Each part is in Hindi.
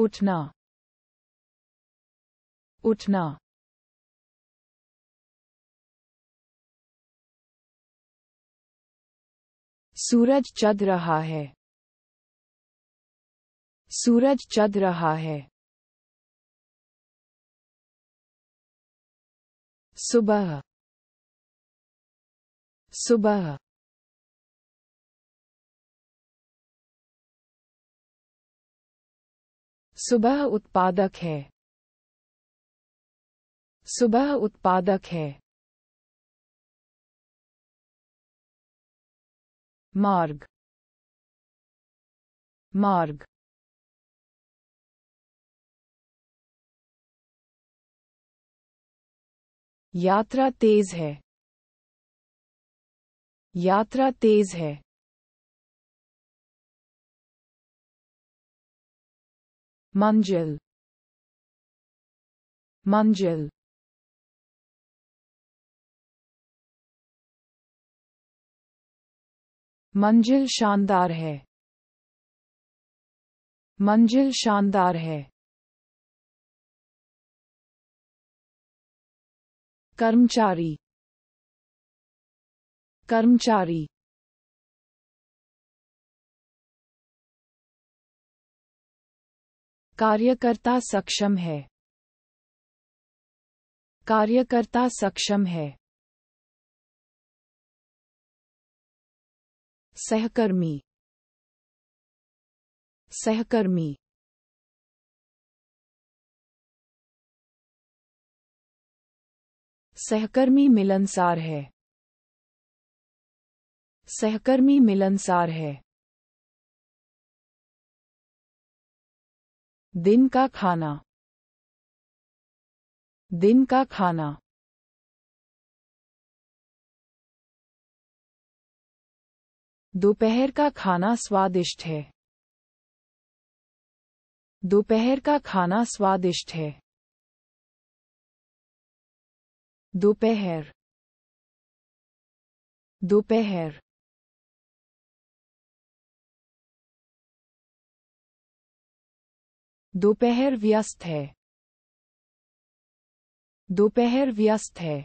उठना उठना सूरज चद रहा है सूरज चद रहा है सुबह सुबह सुबह उत्पादक है सुबह उत्पादक है मार्ग मार्ग यात्रा तेज है यात्रा तेज है मंजिल मंजिल मंजिल शानदार है मंजिल शानदार है कर्मचारी कर्मचारी कार्यकर्ता सक्षम है कार्यकर्ता सक्षम है सहकर्मी सहकर्मी सहकर्मी मिलनसार है सहकर्मी मिलनसार है दिन का खाना दिन का खाना दोपहर का खाना स्वादिष्ट है दोपहर का खाना स्वादिष्ट है दोपहर दोपहर दोपहर व्यस्त है दोपहर व्यस्त है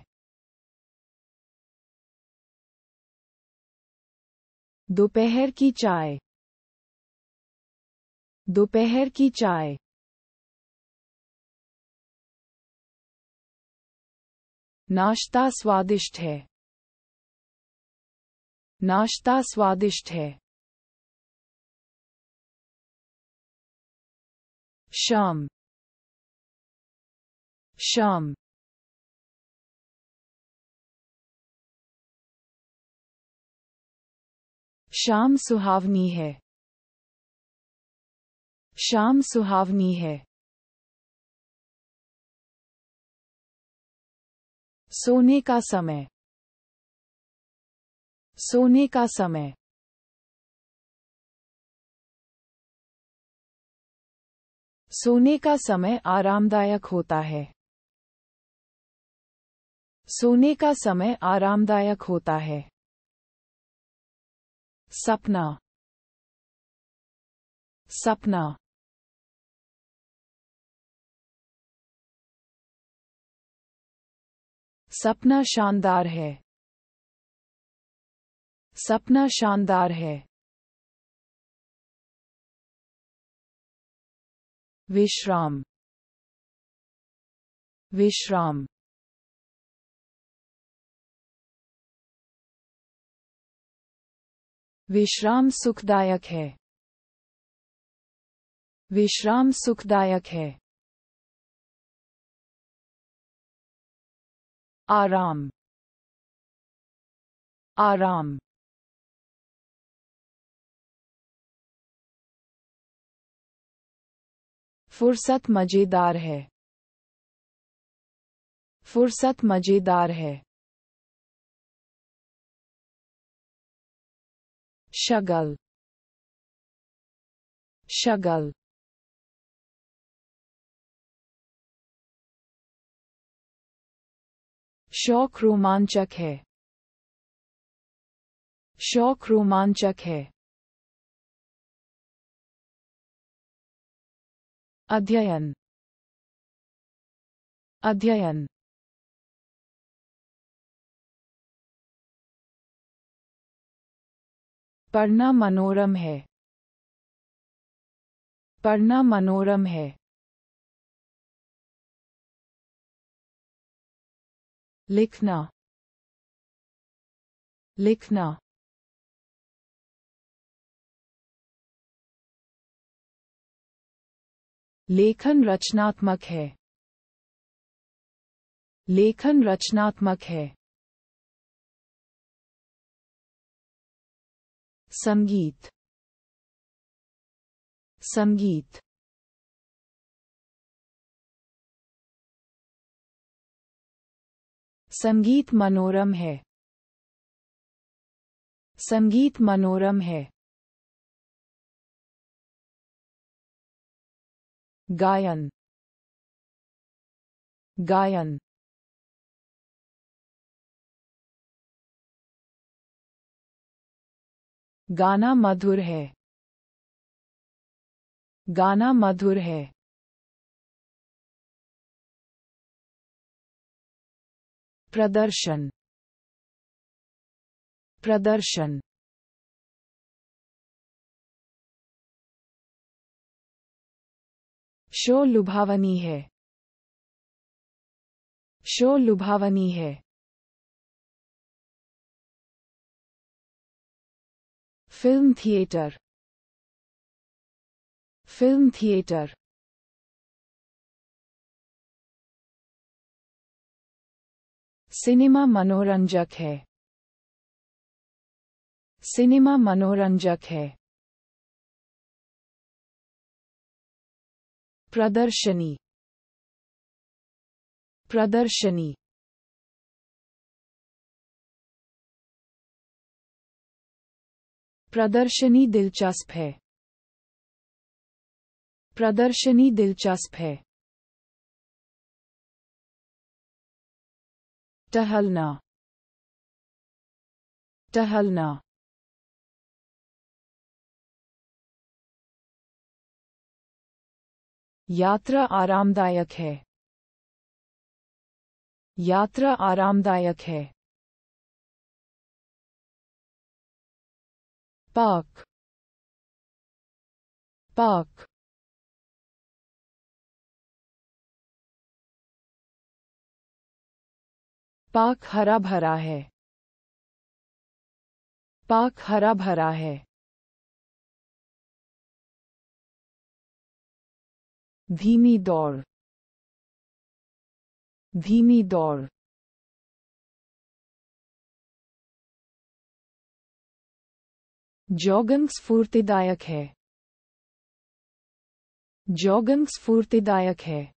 दोपहर की चाय दोपहर की चाय नाश्ता स्वादिष्ट है नाश्ता स्वादिष्ट है Sham Sham शाम सुहावनी है शाम सुहावनी है सोने का समय सोने का समय सोने का समय आरामदायक होता है सोने का समय आरामदायक होता है सपना सपना सपना शानदार है सपना शानदार है विश्राम विश्राम विश्राम सुखदायक है विश्राम सुखदायक है आराम आराम फुर्सत मज़ेदार है फुर्सत मज़ेदार है शगल शगल शौक रोमांचक है शौक रोमांचक है अध्ययन अध्ययन पढ़ना मनोरम है पढ़ना मनोरम है लिखना लिखना लेखन रचनात्मक है लेखन रचनात्मक है संगीत संगीत संगीत मनोरम है संगीत मनोरम है गायन गायन गाना मधुर है गाना मधुर है प्रदर्शन प्रदर्शन शो लुभावनी है शो लुभावनी है film theatre film theatre cinema मनोरंजक है सिनेमा मनोरंजक है प्रदर्शनी प्रदर्शनी प्रदर्शनी दिलचस्प है प्रदर्शनी दिलचस्प है टहलना टहलना यात्रा आरामदायक है यात्रा आरामदायक है पाक पाक पाक हरा भरा है पाक हरा भरा है धीमी दौड़ धीमी दौड़ जॉगिंग स्फूर्तिदायक है जॉगिंग स्फूर्तिदायक है